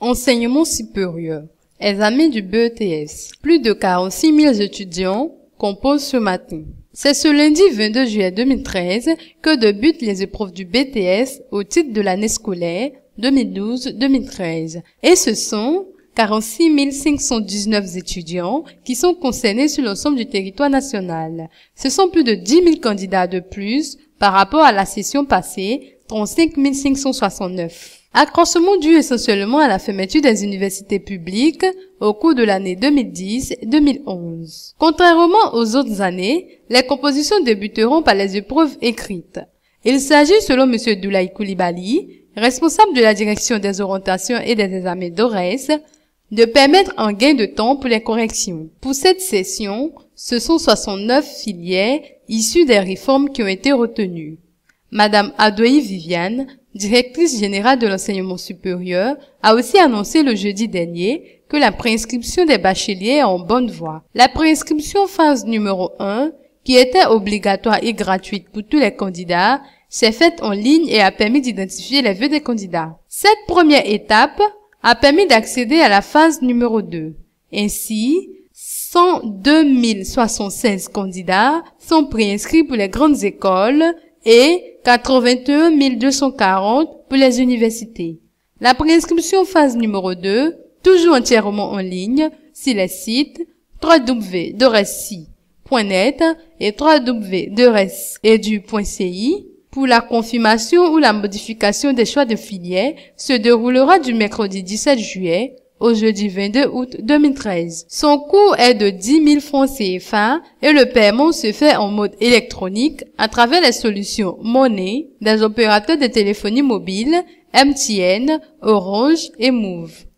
Enseignement supérieur. Examen du BETS. Plus de 46 000 étudiants composent ce matin. C'est ce lundi 22 juillet 2013 que débutent les épreuves du BTS e au titre de l'année scolaire 2012-2013. Et ce sont 46 519 étudiants qui sont concernés sur l'ensemble du territoire national. Ce sont plus de 10 000 candidats de plus par rapport à la session passée, 35 569 accroissement dû essentiellement à la fermeture des universités publiques au cours de l'année 2010-2011. Contrairement aux autres années, les compositions débuteront par les épreuves écrites. Il s'agit, selon M. Doulaï Koulibaly, responsable de la direction des orientations et des examens d'ORES, de permettre un gain de temps pour les corrections. Pour cette session, ce sont 69 filières issues des réformes qui ont été retenues. Madame Adoy Viviane, directrice générale de l'enseignement supérieur, a aussi annoncé le jeudi dernier que la préinscription des bacheliers est en bonne voie. La préinscription phase numéro 1, qui était obligatoire et gratuite pour tous les candidats, s'est faite en ligne et a permis d'identifier les vœux des candidats. Cette première étape a permis d'accéder à la phase numéro 2. Ainsi, 102 076 candidats sont préinscrits pour les grandes écoles et 81 240 pour les universités. La préinscription phase numéro 2, toujours entièrement en ligne, sur les sites www.doresi.net et www.doresedu.ci. Pour la confirmation ou la modification des choix de filières, se déroulera du mercredi 17 juillet au jeudi 22 août 2013. Son coût est de 10 000 francs CFA et le paiement se fait en mode électronique à travers les solutions Money des opérateurs de téléphonie mobile, MTN, Orange et Move.